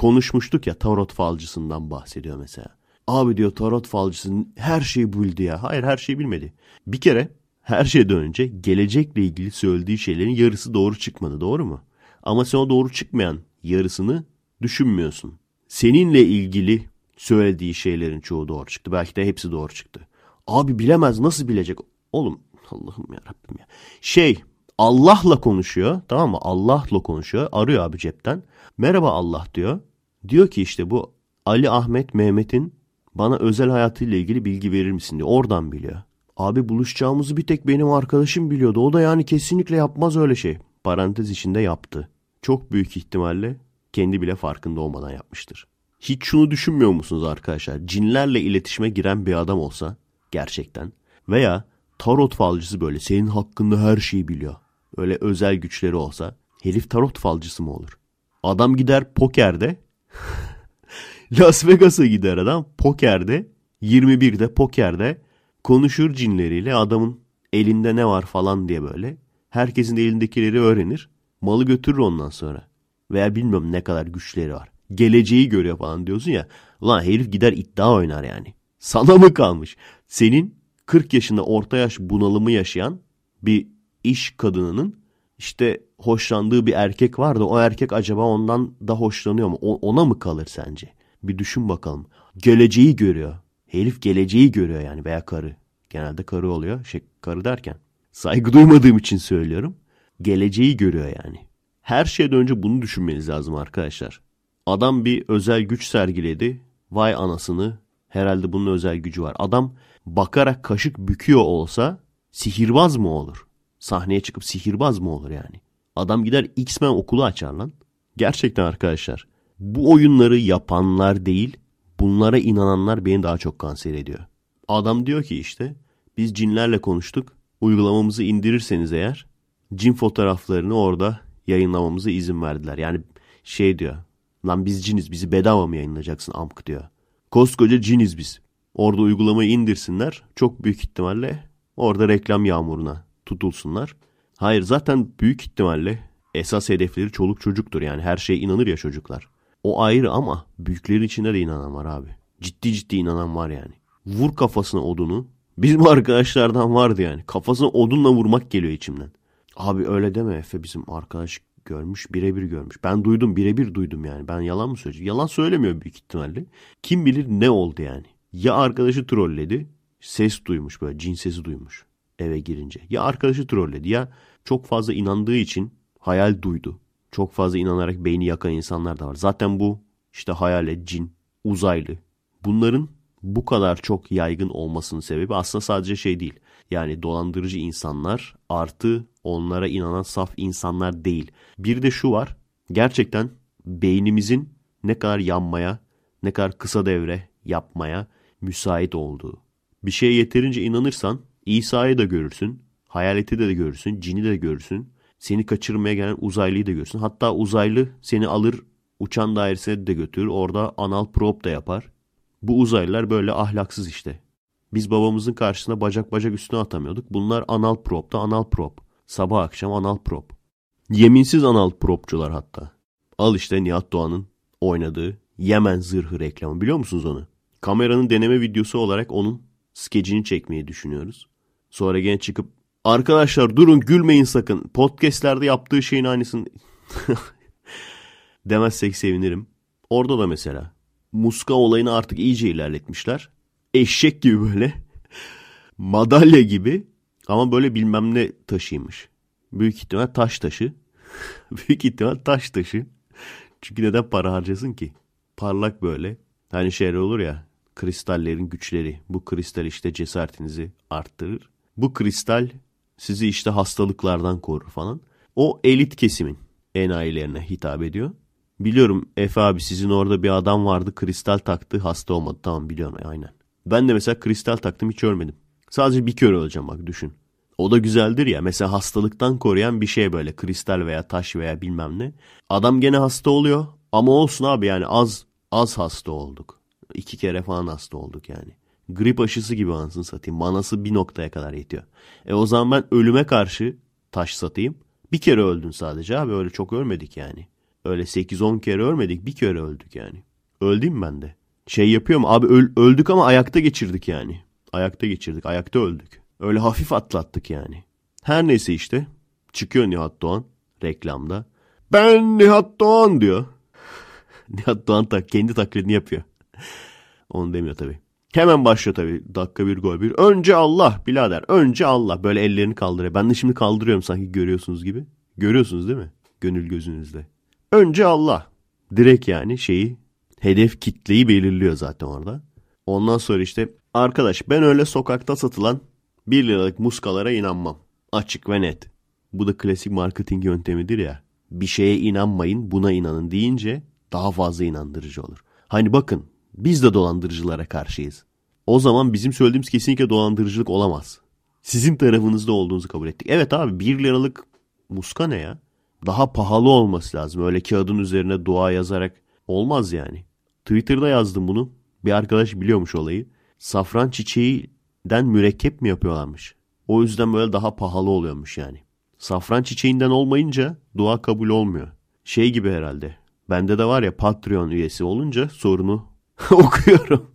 konuşmuştuk ya tarot falcısından bahsediyor mesela. Abi diyor tarot falcısının her şeyi bildi ya. Hayır her şeyi bilmedi. Bir kere her şeyden önce gelecekle ilgili söylediği şeylerin yarısı doğru çıkmadı doğru mu? Ama sen o doğru çıkmayan yarısını düşünmüyorsun. Seninle ilgili söylediği şeylerin çoğu doğru çıktı. Belki de hepsi doğru çıktı. Abi bilemez nasıl bilecek? Oğlum Allah'ım ya Rabbim ya. Şey Allah'la konuşuyor tamam mı? Allah'la konuşuyor. Arıyor abi cepten. Merhaba Allah diyor. Diyor ki işte bu Ali Ahmet Mehmet'in bana özel hayatıyla ilgili bilgi verir misin diyor. Oradan biliyor. Abi buluşacağımızı bir tek benim arkadaşım biliyordu. O da yani kesinlikle yapmaz öyle şey. Parantez içinde yaptı. Çok büyük ihtimalle kendi bile farkında olmadan yapmıştır. Hiç şunu düşünmüyor musunuz arkadaşlar? Cinlerle iletişime giren bir adam olsa gerçekten veya tarot falcısı böyle senin hakkında her şeyi biliyor. Öyle özel güçleri olsa herif tarot falcısı mı olur? Adam gider pokerde Las Vegas'a gider adam pokerde 21'de pokerde konuşur cinleriyle adamın elinde ne var falan diye böyle. Herkesin elindekileri öğrenir. Malı götürür ondan sonra. Veya bilmiyorum ne kadar güçleri var. Geleceği görüyor falan diyorsun ya. lan herif gider iddia oynar yani. Sana mı kalmış? Senin 40 yaşında orta yaş bunalımı yaşayan bir iş kadınının işte hoşlandığı bir erkek var da o erkek acaba ondan da hoşlanıyor mu? O, ona mı kalır sence? Bir düşün bakalım. Geleceği görüyor. Herif geleceği görüyor yani veya karı. Genelde karı oluyor. Şey, karı derken saygı duymadığım için söylüyorum. Geleceği görüyor yani. Her şeyden önce bunu düşünmeniz lazım arkadaşlar. Adam bir özel güç sergiledi. Vay anasını. Herhalde bunun özel gücü var. Adam bakarak kaşık büküyor olsa sihirbaz mı olur? sahneye çıkıp sihirbaz mı olur yani? Adam gider X-Men okulu açar lan. Gerçekten arkadaşlar bu oyunları yapanlar değil bunlara inananlar beni daha çok kanser ediyor. Adam diyor ki işte biz cinlerle konuştuk uygulamamızı indirirseniz eğer cin fotoğraflarını orada yayınlamamıza izin verdiler. Yani şey diyor lan biz ciniz bizi bedava mı yayınlayacaksın amk diyor. Koskoca ciniz biz. Orada uygulamayı indirsinler çok büyük ihtimalle orada reklam yağmuruna tutulsunlar. Hayır zaten büyük ihtimalle esas hedefleri çoluk çocuktur. Yani her şeye inanır ya çocuklar. O ayrı ama büyüklerin içinde de inanan var abi. Ciddi ciddi inanan var yani. Vur kafasına odunu. Bizim arkadaşlardan vardı yani. Kafasına odunla vurmak geliyor içimden. Abi öyle deme Efe bizim arkadaş görmüş birebir görmüş. Ben duydum birebir duydum yani. Ben yalan mı söyleyeceğim? Yalan söylemiyor büyük ihtimalle. Kim bilir ne oldu yani. Ya arkadaşı trolledi ses duymuş böyle cin sesi duymuş eve girince. Ya arkadaşı trolledi ya çok fazla inandığı için hayal duydu. Çok fazla inanarak beyni yakan insanlar da var. Zaten bu işte hayalet, cin, uzaylı. Bunların bu kadar çok yaygın olmasının sebebi aslında sadece şey değil. Yani dolandırıcı insanlar artı onlara inanan saf insanlar değil. Bir de şu var. Gerçekten beynimizin ne kadar yanmaya, ne kadar kısa devre yapmaya müsait olduğu. Bir şeye yeterince inanırsan İsa'yı da görürsün. Hayaleti de, de görürsün. Cini de görürsün. Seni kaçırmaya gelen uzaylıyı da görürsün. Hatta uzaylı seni alır uçan dairesine de götürür. Orada anal prop da yapar. Bu uzaylılar böyle ahlaksız işte. Biz babamızın karşısına bacak bacak üstüne atamıyorduk. Bunlar anal prop da anal prop. Sabah akşam anal prop. Yeminsiz anal propçular hatta. Al işte Nihat Doğan'ın oynadığı Yemen zırhı reklamı biliyor musunuz onu? Kameranın deneme videosu olarak onun skecini çekmeyi düşünüyoruz. Sonra gene çıkıp arkadaşlar durun gülmeyin sakın. Podcast'lerde yaptığı şeyin aynısını demezsek sevinirim. Orada da mesela muska olayını artık iyice ilerletmişler. Eşek gibi böyle. Madalya gibi. Ama böyle bilmem ne taşıymış. Büyük ihtimal taş taşı. Büyük ihtimal taş taşı. Çünkü neden para harcasın ki? Parlak böyle. Hani şey olur ya kristallerin güçleri. Bu kristal işte cesaretinizi arttırır bu kristal sizi işte hastalıklardan korur falan. O elit kesimin enayilerine hitap ediyor. Biliyorum Efe abi sizin orada bir adam vardı kristal taktı hasta olmadı. Tamam biliyorum aynen. Ben de mesela kristal taktım hiç ölmedim. Sadece bir kere olacağım bak düşün. O da güzeldir ya mesela hastalıktan koruyan bir şey böyle kristal veya taş veya bilmem ne. Adam gene hasta oluyor ama olsun abi yani az az hasta olduk. İki kere falan hasta olduk yani grip aşısı gibi anasını satayım. Manası bir noktaya kadar yetiyor. E o zaman ben ölüme karşı taş satayım. Bir kere öldün sadece abi öyle çok ölmedik yani. Öyle 8-10 kere ölmedik bir kere öldük yani. Öldüm ben de. Şey yapıyorum abi öl öldük ama ayakta geçirdik yani. Ayakta geçirdik ayakta öldük. Öyle hafif atlattık yani. Her neyse işte çıkıyor Nihat Doğan reklamda. Ben Nihat Doğan diyor. Nihat Doğan da kendi taklidini yapıyor. Onu demiyor tabii. Hemen başlıyor tabii. Dakika bir gol bir. Önce Allah birader. Önce Allah. Böyle ellerini kaldırıyor. Ben de şimdi kaldırıyorum sanki görüyorsunuz gibi. Görüyorsunuz değil mi? Gönül gözünüzle. Önce Allah. Direkt yani şeyi hedef kitleyi belirliyor zaten orada. Ondan sonra işte arkadaş ben öyle sokakta satılan 1 liralık muskalara inanmam. Açık ve net. Bu da klasik marketing yöntemidir ya. Bir şeye inanmayın buna inanın deyince daha fazla inandırıcı olur. Hani bakın biz de dolandırıcılara karşıyız. O zaman bizim söylediğimiz kesinlikle dolandırıcılık olamaz. Sizin tarafınızda olduğunuzu kabul ettik. Evet abi 1 liralık muska ne ya? Daha pahalı olması lazım. Öyle kağıdın üzerine dua yazarak olmaz yani. Twitter'da yazdım bunu. Bir arkadaş biliyormuş olayı. Safran çiçeğinden mürekkep mi yapıyorlarmış? O yüzden böyle daha pahalı oluyormuş yani. Safran çiçeğinden olmayınca dua kabul olmuyor. Şey gibi herhalde. Bende de var ya Patreon üyesi olunca sorunu okuyorum.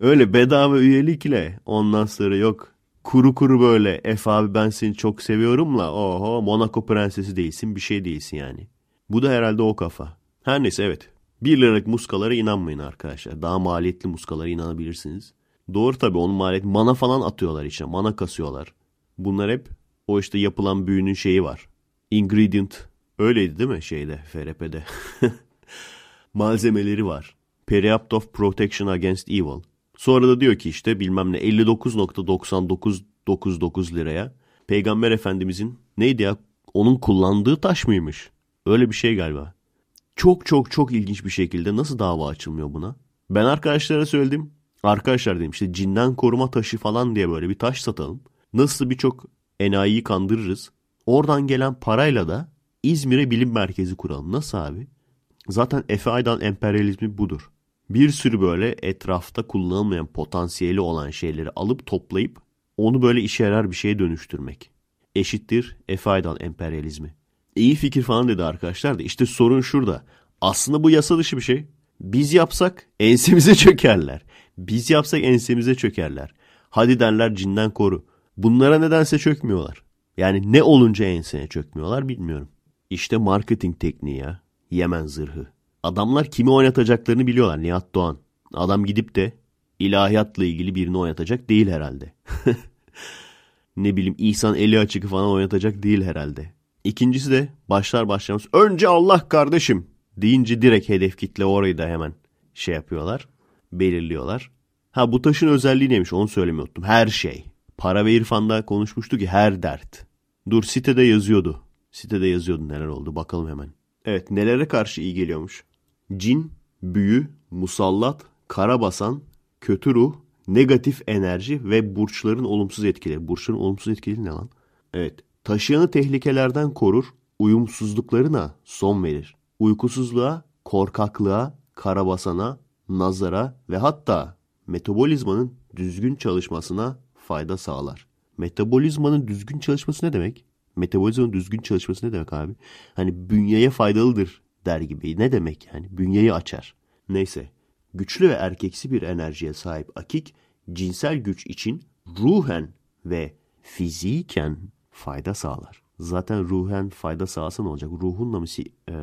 Öyle bedava üyelikle ondan sonra yok. Kuru kuru böyle F abi ben seni çok seviyorumla oho Monaco prensesi değilsin bir şey değilsin yani. Bu da herhalde o kafa. Her neyse evet. 1 liralık muskalara inanmayın arkadaşlar. Daha maliyetli muskalara inanabilirsiniz. Doğru tabi onun maliyet mana falan atıyorlar içine. Mana kasıyorlar. Bunlar hep o işte yapılan büyünün şeyi var. Ingredient öyleydi değil mi şeyde FRP'de? Malzemeleri var. Periapt of Protection Against Evil. Sonra da diyor ki işte bilmem ne 59.9999 liraya Peygamber Efendimizin neydi ya onun kullandığı taş mıymış? Öyle bir şey galiba. Çok çok çok ilginç bir şekilde nasıl dava açılmıyor buna? Ben arkadaşlara söyledim. Arkadaşlar dedim işte cinden koruma taşı falan diye böyle bir taş satalım. Nasıl birçok enayiyi kandırırız. Oradan gelen parayla da İzmir'e bilim merkezi kuralım. Nasıl abi? Zaten Efe Aydan emperyalizmi budur. Bir sürü böyle etrafta kullanılmayan potansiyeli olan şeyleri alıp toplayıp onu böyle işe yarar bir şeye dönüştürmek. Eşittir Efe Aydan emperyalizmi. İyi fikir falan dedi arkadaşlar da işte sorun şurada. Aslında bu yasa dışı bir şey. Biz yapsak ensemize çökerler. Biz yapsak ensemize çökerler. Hadi derler cinden koru. Bunlara nedense çökmüyorlar. Yani ne olunca ensene çökmüyorlar bilmiyorum. İşte marketing tekniği ya. Yemen zırhı. Adamlar kimi oynatacaklarını biliyorlar Nihat Doğan. Adam gidip de ilahiyatla ilgili birini oynatacak değil herhalde. ne bileyim İhsan eli açık falan oynatacak değil herhalde. İkincisi de başlar başlamaz önce Allah kardeşim deyince direkt hedef kitle orayı da hemen şey yapıyorlar. Belirliyorlar. Ha bu taşın özelliği neymiş onu söylemiyordum. Her şey. Para ve irfanda konuşmuştu ki her dert. Dur sitede yazıyordu. Sitede yazıyordu neler oldu bakalım hemen. Evet nelere karşı iyi geliyormuş? Cin, büyü, musallat, karabasan, kötü ruh, negatif enerji ve burçların olumsuz etkileri. Burçların olumsuz etkileri ne lan? Evet. Taşıyanı tehlikelerden korur, uyumsuzluklarına son verir. Uykusuzluğa, korkaklığa, karabasana, nazara ve hatta metabolizmanın düzgün çalışmasına fayda sağlar. Metabolizmanın düzgün çalışması ne demek? Metabolizmanın düzgün çalışması ne demek abi? Hani bünyeye faydalıdır der gibi. Ne demek yani? Bünyeyi açar. Neyse. Güçlü ve erkeksi bir enerjiye sahip akik cinsel güç için ruhen ve fiziken fayda sağlar. Zaten ruhen fayda ne olacak. Ruhunla mı si e,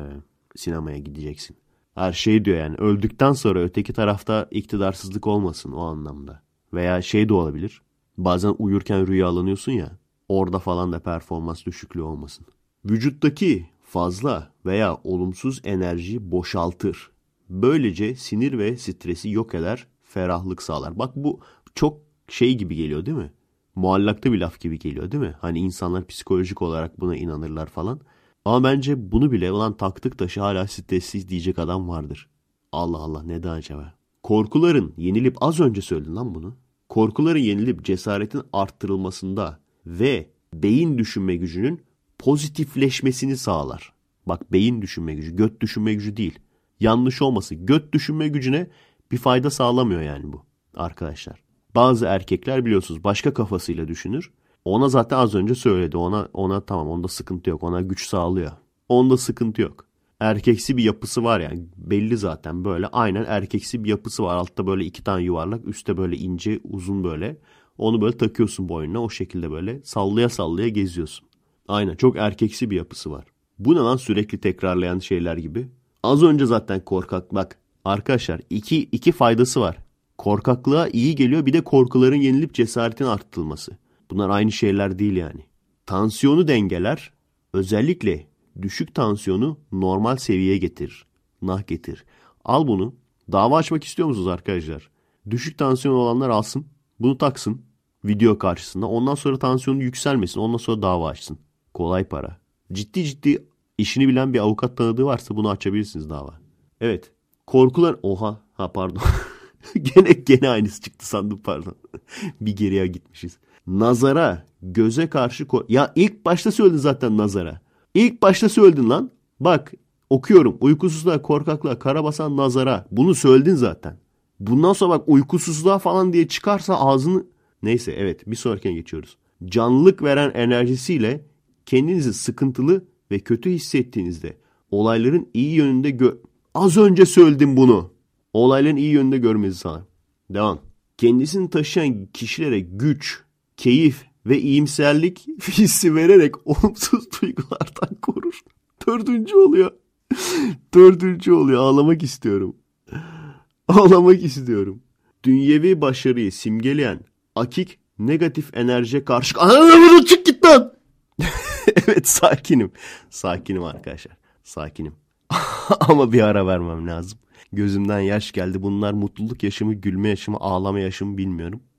sinemaya gideceksin? Her şey diyor yani öldükten sonra öteki tarafta iktidarsızlık olmasın o anlamda. Veya şey de olabilir. Bazen uyurken rüyalanıyorsun ya. Orada falan da performans düşüklüğü olmasın. Vücuttaki fazla veya olumsuz enerjiyi boşaltır. Böylece sinir ve stresi yok eder, ferahlık sağlar. Bak bu çok şey gibi geliyor değil mi? Muallakta bir laf gibi geliyor değil mi? Hani insanlar psikolojik olarak buna inanırlar falan. Ama bence bunu bile olan taktık taşı hala stressiz diyecek adam vardır. Allah Allah ne daha acaba? Korkuların yenilip az önce söyledin lan bunu. Korkuların yenilip cesaretin arttırılmasında ve beyin düşünme gücünün pozitifleşmesini sağlar. Bak beyin düşünme gücü, göt düşünme gücü değil. Yanlış olması. Göt düşünme gücüne bir fayda sağlamıyor yani bu arkadaşlar. Bazı erkekler biliyorsunuz başka kafasıyla düşünür. Ona zaten az önce söyledi. Ona ona tamam onda sıkıntı yok. Ona güç sağlıyor. Onda sıkıntı yok. Erkeksi bir yapısı var yani. Belli zaten böyle. Aynen erkeksi bir yapısı var. Altta böyle iki tane yuvarlak. Üstte böyle ince uzun böyle. Onu böyle takıyorsun boynuna. O şekilde böyle sallaya sallaya geziyorsun. Aynen çok erkeksi bir yapısı var. Bu ne lan sürekli tekrarlayan şeyler gibi. Az önce zaten korkak. Bak arkadaşlar iki, iki faydası var. Korkaklığa iyi geliyor bir de korkuların yenilip cesaretin arttırılması. Bunlar aynı şeyler değil yani. Tansiyonu dengeler. Özellikle düşük tansiyonu normal seviyeye getir. Nah getir. Al bunu. Dava açmak istiyor musunuz arkadaşlar? Düşük tansiyon olanlar alsın. Bunu taksın video karşısında. Ondan sonra tansiyonu yükselmesin. Ondan sonra dava açsın. Kolay para. Ciddi ciddi işini bilen bir avukat tanıdığı varsa bunu açabilirsiniz dava. Evet. Korkular... Oha. Ha pardon. gene gene aynısı çıktı sandım pardon. bir geriye gitmişiz. Nazara, göze karşı ko- ya ilk başta söyledin zaten nazara. İlk başta söyledin lan. Bak okuyorum. Uykusuzluğa, korkaklığa, karabasan nazara. Bunu söyledin zaten. Bundan sonra bak uykusuzluğa falan diye çıkarsa ağzını Neyse evet bir sonrakine geçiyoruz. Canlılık veren enerjisiyle kendinizi sıkıntılı ve kötü hissettiğinizde olayların iyi yönünde gö... Az önce söyledim bunu. Olayların iyi yönünde görmenizi sağlar. Devam. Kendisini taşıyan kişilere güç, keyif ve iyimserlik hissi vererek olumsuz duygulardan korur. Dördüncü oluyor. Dördüncü oluyor. Ağlamak istiyorum. Ağlamak istiyorum. Dünyevi başarıyı simgeleyen akik negatif enerjiye karşı... Ananı çık git lan! evet sakinim. Sakinim arkadaşlar. Sakinim. Ama bir ara vermem lazım. Gözümden yaş geldi. Bunlar mutluluk yaşımı, gülme yaşımı, ağlama yaşımı bilmiyorum.